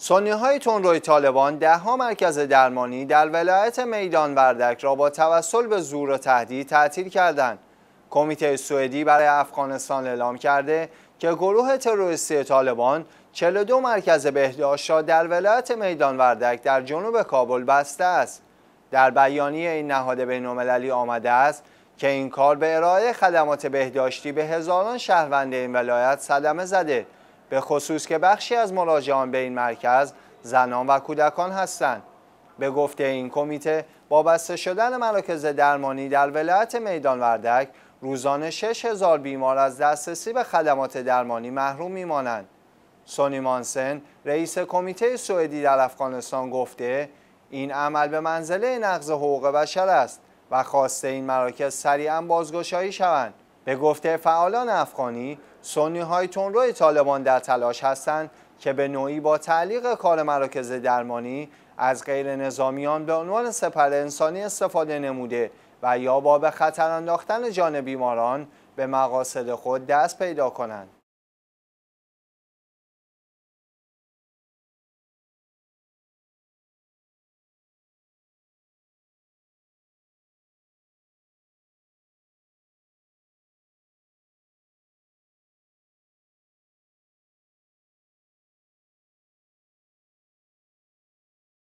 سنی های روی طالبان ده ها مرکز درمانی در ولایت میدان وردک را با توسل به زور و تهدید تعطیل کردند. کمیته سوئدی برای افغانستان اعلام کرده که گروه تروریستی طالبان 42 مرکز بهداشت را در ولایت میدان وردک در جنوب کابل بسته است. در بیانیه این نهاد بین‌المللی آمده است که این کار به ارائه خدمات بهداشتی به هزاران شهروند این ولایت صدمه زده به خصوص که بخشی از مراجعان به این مرکز زنان و کودکان هستند. به گفته این کمیته با بسته شدن مراکز درمانی در ولایت میدان وردک روزانه 6000 بیمار از دسترسی به خدمات درمانی محروم میمانند. سونی مانسن رئیس کمیته سوئدی در افغانستان گفته این عمل به منزله نقض حقوق بشر است و خواسته این مراکز سریعا بازگشایی شوند. به گفته فعالان افغانی سنی های روی طالبان در تلاش هستند که به نوعی با تعلیق کار مراکز درمانی از غیر نظامیان به عنوان سپر انسانی استفاده نموده و یا با به خطر انداختن جان بیماران به مقاصد خود دست پیدا کنند.